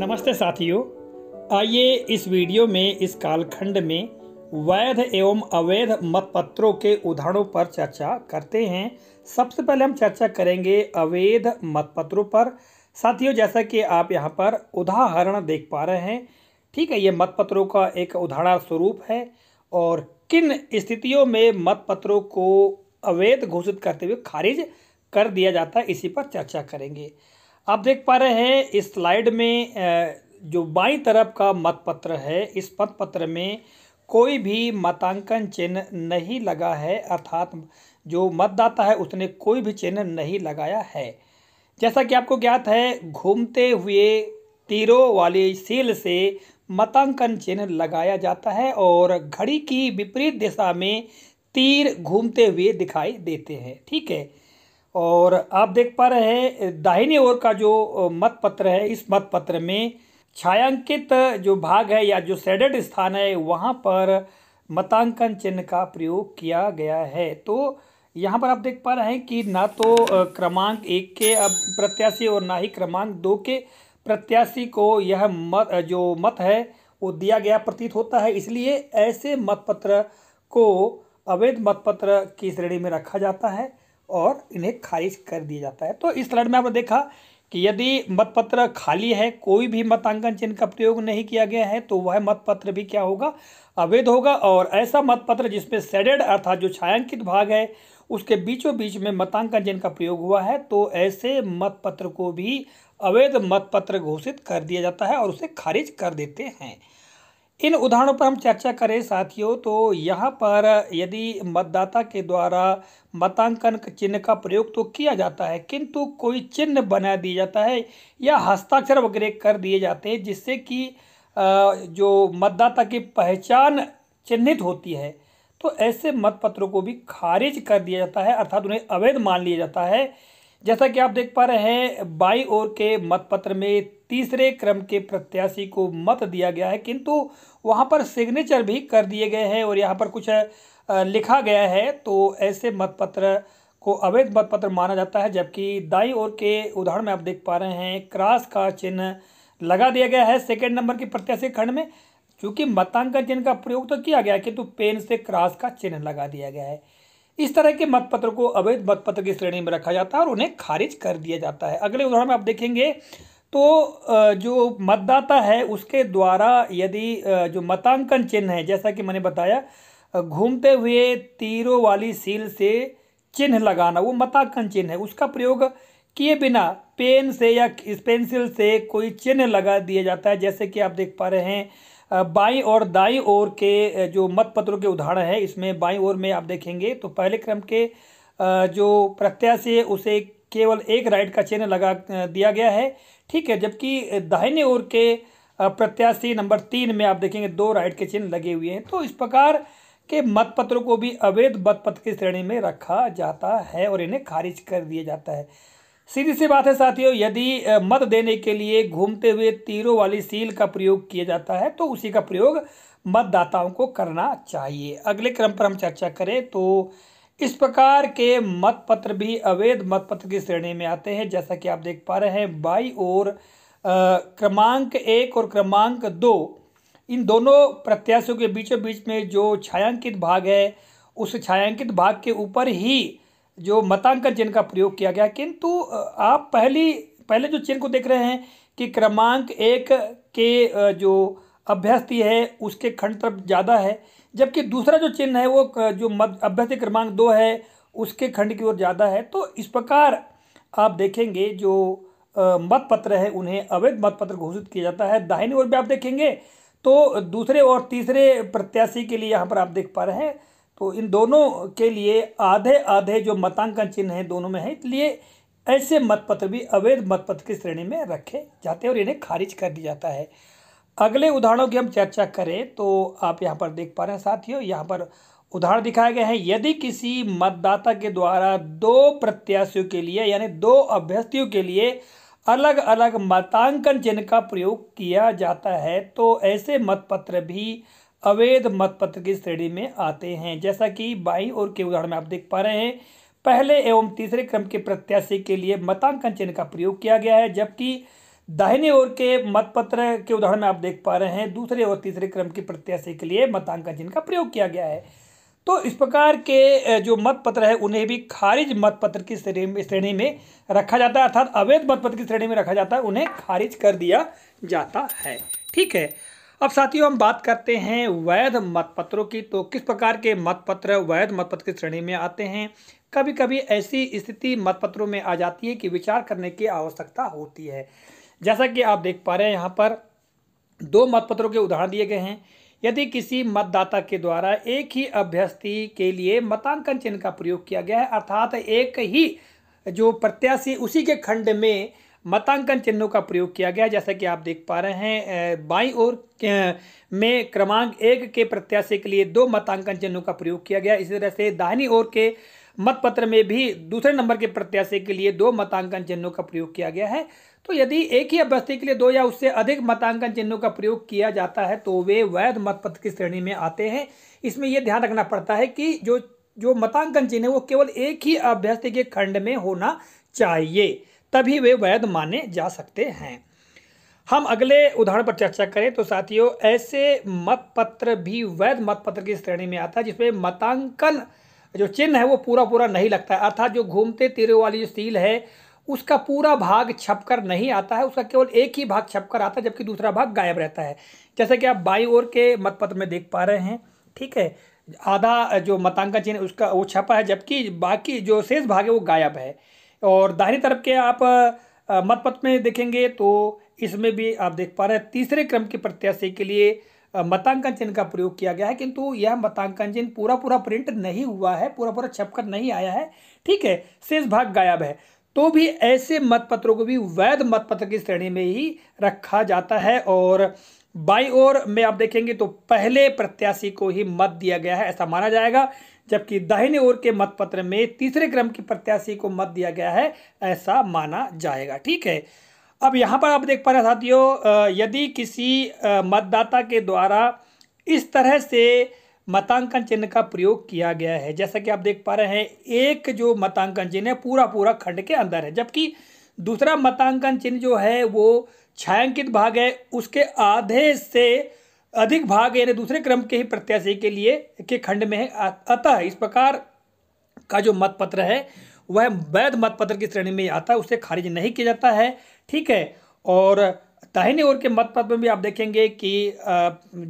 नमस्ते साथियों आइए इस वीडियो में इस कालखंड में वैध एवं अवैध मतपत्रों के उदाहरणों पर चर्चा करते हैं सबसे पहले हम चर्चा करेंगे अवैध मतपत्रों पर साथियों जैसा कि आप यहाँ पर उदाहरण देख पा रहे हैं ठीक है ये मतपत्रों का एक उदाहरण स्वरूप है और किन स्थितियों में मतपत्रों को अवैध घोषित करते हुए खारिज कर दिया जाता है इसी पर चर्चा करेंगे आप देख पा रहे हैं इस स्लाइड में जो बाई तरफ का मतपत्र है इस मतपत्र में कोई भी मतांकन चिन्ह नहीं लगा है अर्थात जो मतदाता है उसने कोई भी चिन्ह नहीं लगाया है जैसा कि आपको ज्ञात है घूमते हुए तीरों वाली सील से मतांकन चिन्ह लगाया जाता है और घड़ी की विपरीत दिशा में तीर घूमते हुए दिखाई देते हैं ठीक है और आप देख पा रहे हैं दाहिनी ओर का जो मत पत्र है इस मत पत्र में छायांकित जो भाग है या जो सेडेड स्थान है वहाँ पर मतांकन चिन्ह का प्रयोग किया गया है तो यहाँ पर आप देख पा रहे हैं कि ना तो क्रमांक एक के अब प्रत्याशी और ना ही क्रमांक दो के प्रत्याशी को यह मत जो मत है वो दिया गया प्रतीत होता है इसलिए ऐसे मतपत्र को अवैध मतपत्र की श्रेणी में रखा जाता है और इन्हें खारिज कर दिया जाता है तो इस स्लाइड में आपने देखा कि यदि मतपत्र खाली है कोई भी मतांकन चिन्ह का प्रयोग नहीं किया गया है तो वह मतपत्र भी क्या होगा अवैध होगा और ऐसा मतपत्र जिसमें सेडेड अर्थात जो छायांकित भाग है उसके बीचों बीच में मतांकन चिन्ह का प्रयोग हुआ है तो ऐसे मतपत्र को भी अवैध मतपत्र घोषित कर दिया जाता है और उसे खारिज कर देते हैं इन उदाहरणों पर हम चर्चा करें साथियों तो यहाँ पर यदि मतदाता के द्वारा मतांकन चिन्ह का प्रयोग तो किया जाता है किंतु कोई चिन्ह बना दिया जाता है या हस्ताक्षर वगैरह कर दिए जाते हैं जिससे कि जो मतदाता की पहचान चिन्हित होती है तो ऐसे मतपत्रों को भी खारिज कर दिया जाता है अर्थात उन्हें अवैध मान लिया जाता है जैसा कि आप देख पा रहे हैं बाई ओर के मतपत्र में तीसरे क्रम के प्रत्याशी को मत दिया गया है किंतु वहाँ पर सिग्नेचर भी कर दिए गए हैं और यहाँ पर कुछ लिखा गया है तो ऐसे मतपत्र को अवैध मतपत्र माना जाता है जबकि दाई ओर के उदाहरण में आप देख पा रहे हैं क्रॉस का चिन्ह लगा दिया गया है सेकेंड नंबर के प्रत्याशी खंड में चूंकि मतांकन चिन्ह का प्रयोग तो किया गया किंतु तो पेन से क्रॉस का चिन्ह लगा दिया गया है इस तरह के मतपत्र को अवैध मतपत्र की श्रेणी में रखा जाता है और उन्हें खारिज कर दिया जाता है अगले उदाहरण में आप देखेंगे तो जो मतदाता है उसके द्वारा यदि जो मतांकन चिन्ह है जैसा कि मैंने बताया घूमते हुए तीरों वाली सील से चिन्ह लगाना वो मतांकन चिन्ह है उसका प्रयोग किए बिना पेन से या पेंसिल से कोई चिन्ह लगा दिया जाता है जैसे कि आप देख पा रहे हैं बाई और दाई ओर के जो मतपत्रों के उदाहरण है इसमें बाई ओर में आप देखेंगे तो पहले क्रम के जो प्रत्याशी उसे केवल एक राइट का चिन्ह लगा दिया गया है ठीक है जबकि दाहिने ओर के प्रत्याशी नंबर तीन में आप देखेंगे दो राइट के चिन्ह लगे हुए हैं तो इस प्रकार के मतपत्रों को भी अवैध मतपत्र की श्रेणी में रखा जाता है और इन्हें खारिज कर दिया जाता है सीधी सी बात है साथियों यदि मत देने के लिए घूमते हुए तीरों वाली सील का प्रयोग किया जाता है तो उसी का प्रयोग मतदाताओं को करना चाहिए अगले क्रम पर हम चर्चा करें तो इस प्रकार के मतपत्र भी अवैध मतपत्र की श्रेणी में आते हैं जैसा कि आप देख पा रहे हैं बाई और क्रमांक एक और क्रमांक दो इन दोनों प्रत्याशियों के बीचों बीच में जो छायांकित भाग है उस छायांकित भाग के ऊपर ही जो मतांकन चिन्ह का प्रयोग किया गया किंतु आप पहली पहले जो चिन्ह को देख रहे हैं कि क्रमांक एक के जो अभ्यर्थी है उसके खंड तरफ ज़्यादा है जबकि दूसरा जो चिन्ह है वो जो मध्य अभ्यर्थी क्रमांक दो है उसके खंड की ओर ज़्यादा है तो इस प्रकार आप देखेंगे जो मतपत्र है उन्हें अवैध मतपत्र घोषित किया जाता है दाहिनी ओर भी आप देखेंगे तो दूसरे और तीसरे प्रत्याशी के लिए यहाँ पर आप देख पा रहे हैं तो इन दोनों के लिए आधे आधे जो मतांकन चिन्ह हैं दोनों में है इसलिए ऐसे मतपत्र भी अवैध मतपत्र की श्रेणी में रखे जाते हैं और इन्हें खारिज कर दिया जाता है अगले उदाहरणों की हम चर्चा करें तो आप यहाँ पर देख पा रहे हैं साथियों यहाँ पर उदाहरण दिखाए गए हैं यदि किसी मतदाता के द्वारा दो प्रत्याशियों के लिए यानी दो अभ्यर्थियों के लिए अलग अलग मतांकन चिन्ह का प्रयोग किया जाता है तो ऐसे मतपत्र भी अवैध मतपत्र की श्रेणी में आते हैं जैसा कि बाई और के उदाहरण में आप देख पा रहे हैं पहले एवं तीसरे क्रम के प्रत्याशी के लिए मतांकन चिन्ह का प्रयोग किया गया है जबकि दाहिने ओर के मतपत्र के उदाहरण में आप देख पा रहे हैं दूसरे और तीसरे क्रम के प्रत्याशी के लिए मतांकन चिन्ह का प्रयोग किया गया है तो इस प्रकार के जो मतपत्र है उन्हें भी खारिज मतपत्र की श्रेणी में रखा जाता है अर्थात अवैध मतपत्र की श्रेणी में रखा जाता है उन्हें खारिज कर दिया जाता है ठीक है अब साथियों हम बात करते हैं वैध मतपत्रों की तो किस प्रकार के मतपत्र वैध मतपत्र की श्रेणी में आते हैं कभी कभी ऐसी स्थिति मतपत्रों में आ जाती है कि विचार करने की आवश्यकता होती है जैसा कि आप देख पा रहे हैं यहाँ पर दो मतपत्रों के उदाहरण दिए गए हैं यदि किसी मतदाता के द्वारा एक ही अभ्यर्थी के लिए मतांकन चिन्ह का प्रयोग किया गया है अर्थात एक ही जो प्रत्याशी उसी के खंड में मतांकन चिन्हों का प्रयोग किया गया जैसा कि आप देख पा रहे हैं बाईं ओर में क्रमांक एक के प्रत्याशी के लिए दो मतांकन चिन्हों का प्रयोग किया गया इसी तरह से दाहिनी ओर के मतपत्र में भी दूसरे नंबर के प्रत्याशी के लिए दो मतांकन चिन्हों का प्रयोग किया गया है तो यदि एक ही अभ्यर्थी के लिए दो या उससे अधिक मतांकन चिन्हों का प्रयोग किया जाता है तो वे वैध मतपत्र की श्रेणी में आते हैं इसमें यह ध्यान रखना पड़ता है कि जो जो मतांकन चिन्ह है वो केवल एक ही अभ्यर्थी के खंड में होना चाहिए तभी वे वैध माने जा सकते हैं हम अगले उदाहरण पर चर्चा करें तो साथियों ऐसे मतपत्र भी वैध मतपत्र की श्रेणी में आता है जिसमें मतांकन जो चिन्ह है वो पूरा पूरा नहीं लगता है अर्थात जो घूमते तिरे वाली जो सील है उसका पूरा भाग छपकर नहीं आता है उसका केवल एक ही भाग छपकर आता है जबकि दूसरा भाग गायब रहता है जैसे कि आप बाई ओर के मतपत्र में देख पा रहे हैं ठीक है आधा जो मतांका चिन्ह उसका वो छपा है जबकि बाकी जो शेष भाग है वो गायब है और दाहिनी तरफ के आप मतपत्र में देखेंगे तो इसमें भी आप देख पा रहे हैं तीसरे क्रम के प्रत्याशी के लिए मतांकन चिन्ह का प्रयोग किया गया है किंतु यह मतांकन चिन्ह पूरा पूरा प्रिंट नहीं हुआ है पूरा पूरा छपकर नहीं आया है ठीक है शेष भाग गायब है तो भी ऐसे मतपत्रों को भी वैध मतपत्र की श्रेणी में ही रखा जाता है और बाई ओर में आप देखेंगे तो पहले प्रत्याशी को ही मत दिया गया है ऐसा माना जाएगा जबकि दाहिने ओर के मतपत्र में तीसरे क्रम के प्रत्याशी को मत दिया गया है ऐसा माना जाएगा ठीक है अब यहाँ पर आप देख पा रहे हैं साथियों यदि किसी मतदाता के द्वारा इस तरह से मतांकन चिन्ह का प्रयोग किया गया है जैसा कि आप देख पा रहे हैं एक जो मतांकन चिन्ह है पूरा पूरा खंड के अंदर है जबकि दूसरा मतांकन चिन्ह जो है वो छायांकित भाग है उसके आधे से अधिक भाग यानी दूसरे क्रम के ही प्रत्याशी के लिए के खंड में है अतः इस प्रकार का जो मतपत्र है वह वैध मतपत्र की श्रेणी में आता है उसे खारिज नहीं किया जाता है ठीक है और दाहिनी ओर के मतपत्र में भी आप देखेंगे कि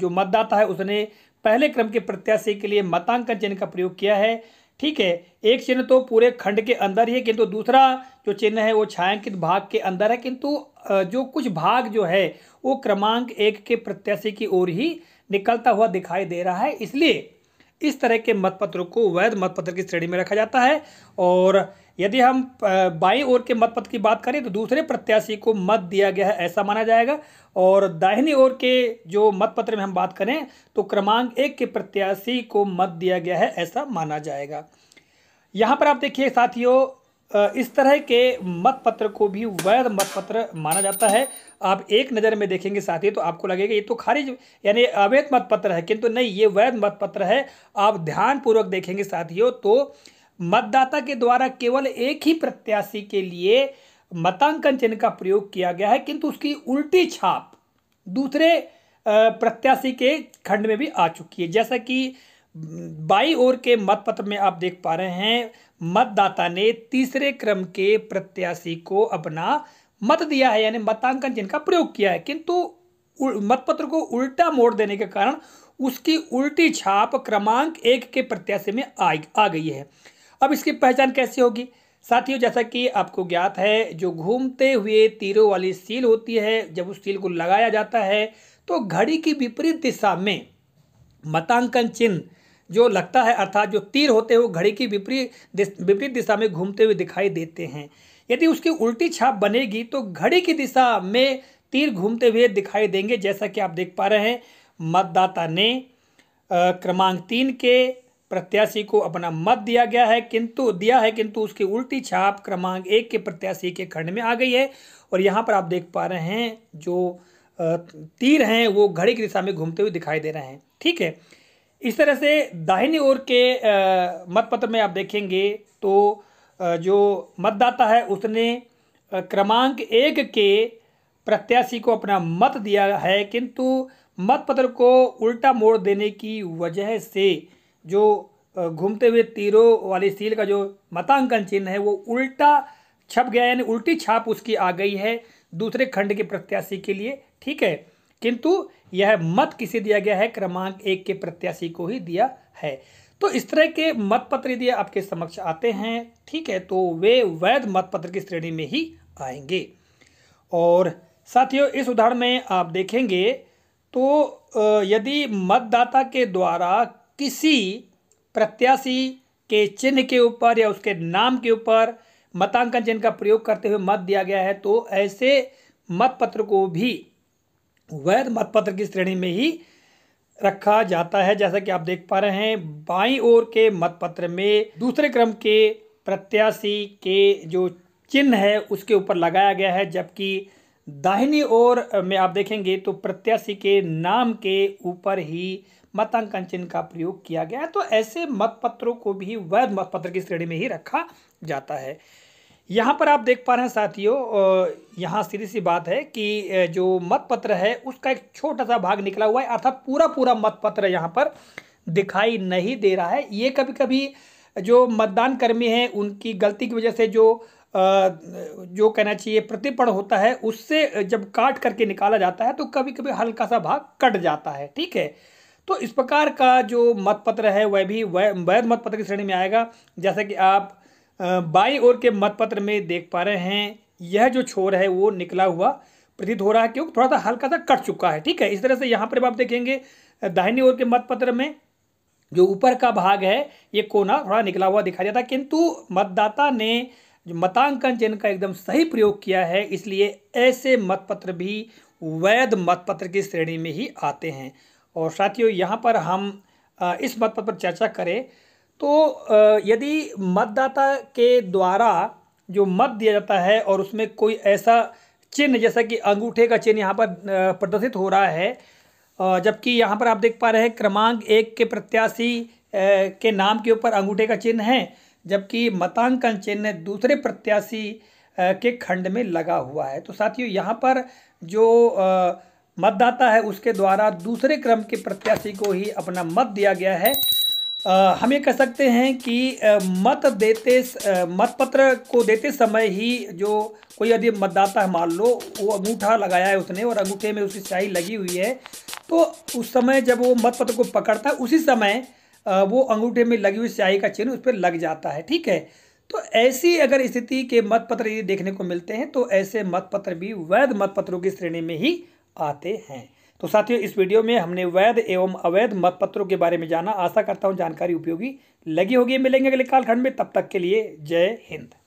जो मतदाता है उसने पहले क्रम के प्रत्याशी के लिए मतांकन चिन्ह का प्रयोग किया है ठीक है एक चिन्ह तो पूरे खंड के अंदर ही है किंतु दूसरा जो चिन्ह है वो छायांकित भाग के अंदर है किंतु जो कुछ भाग जो है वो क्रमांक एक के प्रत्याशी की ओर ही निकलता हुआ दिखाई दे रहा है इसलिए इस तरह के मतपत्रों को वैध मतपत्र की श्रेणी में रखा जाता है और यदि हम बाई ओर के मतपत्र की बात करें तो दूसरे प्रत्याशी को मत दिया गया है ऐसा माना जाएगा और दाहिनी ओर के जो मतपत्र में हम बात करें तो क्रमांक एक के प्रत्याशी को मत दिया गया है ऐसा माना जाएगा यहाँ पर आप देखिए साथियों इस तरह के मत पत्र को भी वैध मत पत्र माना जाता है आप एक नज़र में देखेंगे साथी तो आपको लगेगा ये तो खारिज यानी अवैध मत पत्र है किंतु नहीं ये वैध मत पत्र है आप ध्यानपूर्वक देखेंगे साथियों तो मतदाता के द्वारा केवल एक ही प्रत्याशी के लिए मतांकन चिन्ह का प्रयोग किया गया है किंतु उसकी उल्टी छाप दूसरे प्रत्याशी के खंड में भी आ चुकी है जैसा कि बाई ओर के मतपत्र में आप देख पा रहे हैं मतदाता ने तीसरे क्रम के प्रत्याशी को अपना मत दिया है यानी मतांकन चिन्ह का प्रयोग किया है किंतु मतपत्र को उल्टा मोड़ देने के कारण उसकी उल्टी छाप क्रमांक एक के प्रत्याशी में आ, आ गई है अब इसकी पहचान कैसे होगी साथियों जैसा कि आपको ज्ञात है जो घूमते हुए तीरों वाली सील होती है जब उस सील को लगाया जाता है तो घड़ी की विपरीत दिशा में मतांकन चिन्ह जो लगता है अर्थात जो तीर होते हैं वो घड़ी की विपरीत विपरीत दिशा में घूमते हुए दिखाई देते हैं यदि उसकी उल्टी छाप बनेगी तो घड़ी की दिशा में तीर घूमते हुए दिखाई देंगे जैसा कि आप देख पा रहे हैं मतदाता ने क्रमांक तीन के प्रत्याशी को अपना मत दिया गया है किंतु दिया है किंतु उसकी उल्टी छाप क्रमांक एक के प्रत्याशी के खंड में आ गई है और यहाँ पर आप देख पा रहे हैं जो तीर हैं वो घड़ी की दिशा में घूमते हुए दिखाई दे रहे हैं ठीक है इस तरह से दाहिनी ओर के मतपत्र में आप देखेंगे तो जो मतदाता है उसने क्रमांक एक के प्रत्याशी को अपना मत दिया है किंतु मतपत्र को उल्टा मोड़ देने की वजह से जो घूमते हुए तीरों वाली सील का जो मतांकन चिन्ह है वो उल्टा छप गया यानी उल्टी छाप उसकी आ गई है दूसरे खंड के प्रत्याशी के लिए ठीक है किंतु यह मत किसे दिया गया है क्रमांक एक के प्रत्याशी को ही दिया है तो इस तरह के मत पत्र यदि आपके समक्ष आते हैं ठीक है तो वे वैध मत पत्र की श्रेणी में ही आएंगे और साथियों इस उदाहरण में आप देखेंगे तो यदि मतदाता के द्वारा किसी प्रत्याशी के चिन्ह के ऊपर या उसके नाम के ऊपर मतांकन चिन्ह का प्रयोग करते हुए मत दिया गया है तो ऐसे मत पत्र को भी वैध मतपत्र की श्रेणी में ही रखा जाता है जैसा कि आप देख पा रहे हैं बाई ओर के मतपत्र में दूसरे क्रम के प्रत्याशी के जो चिन्ह है उसके ऊपर लगाया गया है जबकि दाहिनी ओर में आप देखेंगे तो प्रत्याशी के नाम के ऊपर ही मतांकन चिन्ह का प्रयोग किया गया है तो ऐसे मतपत्रों को भी वैध मतपत्र की श्रेणी में ही रखा जाता है यहाँ पर आप देख पा रहे हैं साथियों यहाँ सीधी सी बात है कि जो मत पत्र है उसका एक छोटा सा भाग निकला हुआ है अर्थात पूरा पूरा मत पत्र यहाँ पर दिखाई नहीं दे रहा है ये कभी कभी जो मतदान कर्मी हैं उनकी गलती की वजह से जो जो कहना चाहिए प्रतिपण होता है उससे जब काट करके निकाला जाता है तो कभी कभी हल्का सा भाग कट जाता है ठीक है तो इस प्रकार का जो मतपत्र है वह भी वैध मतपत्र की श्रेणी में आएगा जैसा कि आप बाई और के मतपत्र में देख पा रहे हैं यह जो छोर है वो निकला हुआ प्रतीत हो रहा है क्योंकि थोड़ा सा हल्का सा कट चुका है ठीक है इस तरह से यहाँ पर आप देखेंगे दाहिनी ओर के मतपत्र में जो ऊपर का भाग है ये कोना थोड़ा निकला हुआ दिखाई देता किंतु मतदाता ने जो मतांकन चिन्ह का एकदम सही प्रयोग किया है इसलिए ऐसे मतपत्र भी वैध मतपत्र की श्रेणी में ही आते हैं और साथियों यहाँ पर हम इस मतपत्र पर चर्चा करें तो यदि मतदाता के द्वारा जो मत दिया जाता है और उसमें कोई ऐसा चिन्ह जैसा कि अंगूठे का चिन्ह यहाँ पर प्रदर्शित हो रहा है जबकि यहाँ पर आप देख पा रहे हैं क्रमांक एक के प्रत्याशी के नाम के ऊपर अंगूठे का चिन्ह है जबकि मतांकन चिन्ह दूसरे प्रत्याशी के खंड में लगा हुआ है तो साथियों यहाँ पर जो मतदाता है उसके द्वारा दूसरे क्रम के प्रत्याशी को ही अपना मत दिया गया है हम ये कह सकते हैं कि मत देते मतपत्र को देते समय ही जो कोई यदि मतदाता है मान लो वो अंगूठा लगाया है उसने और अंगूठे में उसकी स्याही लगी हुई है तो उस समय जब वो मतपत्र को पकड़ता है उसी समय वो अंगूठे में लगी हुई स्याही का चिन्ह उस पर लग जाता है ठीक है तो ऐसी अगर स्थिति के मतपत्र यदि देखने को मिलते हैं तो ऐसे मतपत्र भी वैध मतपत्रों की श्रेणी में ही आते हैं तो साथियों इस वीडियो में हमने वैध एवं अवैध मतपत्रों के बारे में जाना आशा करता हूँ जानकारी उपयोगी लगी होगी मिलेंगे अगले कालखंड में तब तक के लिए जय हिंद